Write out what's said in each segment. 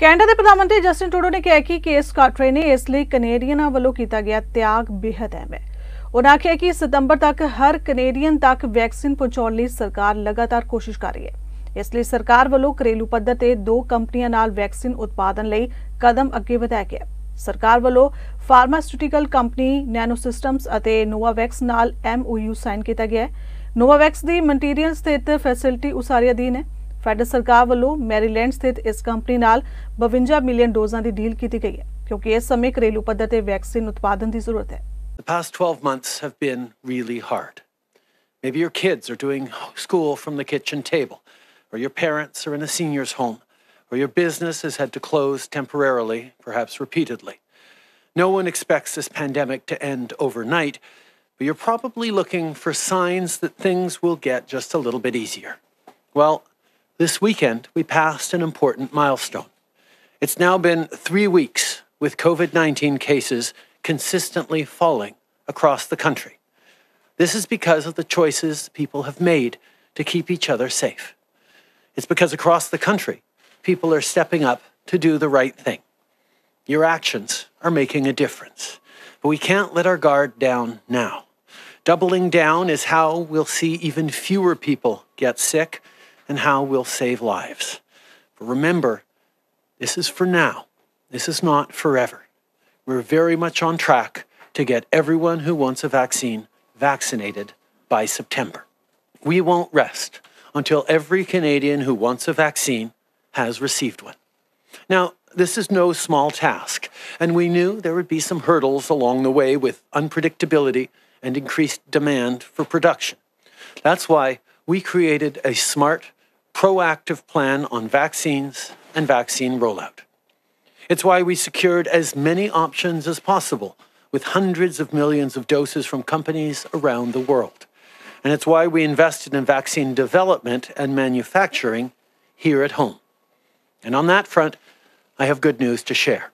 Canada ਦੇ ਪ੍ਰਧਾਨ ਮੰਤਰੀ ਜਸਟਿਨ ਟਰੂਡੋ ਨੇ ਕਿਹਾ ਕਿ ਕੇਸ ਕਾਟਰੇ ਨੇ ਇਸ ਲਈ ਕੈਨੇਡੀਅਨਾਂ ਵੱਲੋਂ ਕੀਤਾ ਗਿਆ ਤਿਆਗ ਬਿਹਤ ਹੈ ਮੈਂ ਉਹਨਾਂ ਕਿਹਾ ਕਿ ਸਤੰਬਰ ਤੱਕ ਹਰ ਕੈਨੇਡੀਅਨ ਤੱਕ ਵੈਕਸੀਨ ਪਹੁੰਚਾਉਣ ਲਈ ਸਰਕਾਰ ਲਗਾਤਾਰ ਕੋਸ਼ਿਸ਼ ਕਰ ਰਹੀ ਹੈ ਇਸ ਲਈ ਸਰਕਾਰ ਵੱਲੋਂ ਕਰੇਲੂ ਪੱਧਰ ਤੇ ਦੋ ਕੰਪਨੀਆਂ ਨਾਲ ਵੈਕਸੀਨ ਉਤਪਾਦਨ ਲਈ ਕਦਮ ਅੱਗੇ ਵਧਾਇਆ ਗਿਆ ਸਰਕਾਰ ਵੱਲੋਂ ਫਾਰਮਾਸਿਊਟੀਕਲ ਕੰਪਨੀ ਨੈਨੋ ਸਿਸਟਮਸ ਅਤੇ ਨੋਵਾਵੈਕਸ ਨਾਲ ਐਮਓਯੂ ਸਾਈਨ ਕੀਤਾ ਗਿਆ ਹੈ ਨੋਵਾਵੈਕਸ ਦੀ ਮੰਟੀਰੀਅਲ ਸਥਿਤ ਫੈਸਿਲਿਟੀ ਉਸਾਰੀ ਅਧੀਨ ਹੈ ਫੈਡਰਲ ਸਰਕਾਰ ਵੱਲੋਂ ਮੈਰੀਲੈਂਡ ਸਥਿਤ ਇਸ ਕੰਪਨੀ ਨਾਲ 52 ਮਿਲੀਅਨ ਡੋਜ਼ਾਂ ਦੀ ਡੀਲ ਕੀਤੀ ਗਈ ਹੈ ਕਿਉਂਕਿ ਇਸ ਸਮੇਂ ਘਰੇਲੂ ਪੱਧਰ ਤੇ ਵੈਕਸੀਨ ਉਤਪਾਦਨ ਦੀ ਜ਼ਰੂਰਤ ਹੈ The past 12 months have been really hard. Maybe your kids are doing school from the kitchen table, or your parents are in a senior's home, or your business has had to close temporarily, perhaps repeatedly. No one expects this pandemic to end overnight, but you're probably looking for signs that things will get just a little bit easier. Well, this weekend, we passed an important milestone. It's now been three weeks with COVID 19 cases consistently falling across the country. This is because of the choices people have made to keep each other safe. It's because across the country, people are stepping up to do the right thing. Your actions are making a difference, but we can't let our guard down now. Doubling down is how we'll see even fewer people get sick and how we'll save lives. But remember, this is for now. This is not forever. We're very much on track to get everyone who wants a vaccine vaccinated by September. We won't rest until every Canadian who wants a vaccine has received one. Now, this is no small task, and we knew there would be some hurdles along the way with unpredictability and increased demand for production. That's why we created a smart proactive plan on vaccines and vaccine rollout. It's why we secured as many options as possible with hundreds of millions of doses from companies around the world. And it's why we invested in vaccine development and manufacturing here at home. And on that front, I have good news to share.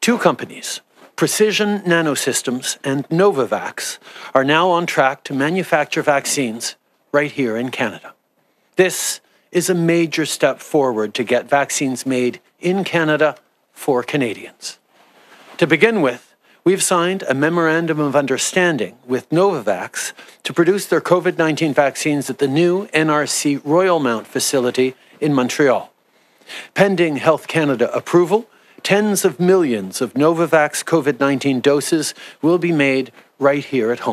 Two companies, Precision Nanosystems and Novavax, are now on track to manufacture vaccines right here in Canada. This is a major step forward to get vaccines made in Canada for Canadians. To begin with, we've signed a memorandum of understanding with Novavax to produce their COVID 19 vaccines at the new NRC Royal Mount facility in Montreal. Pending Health Canada approval, tens of millions of Novavax COVID 19 doses will be made right here at home.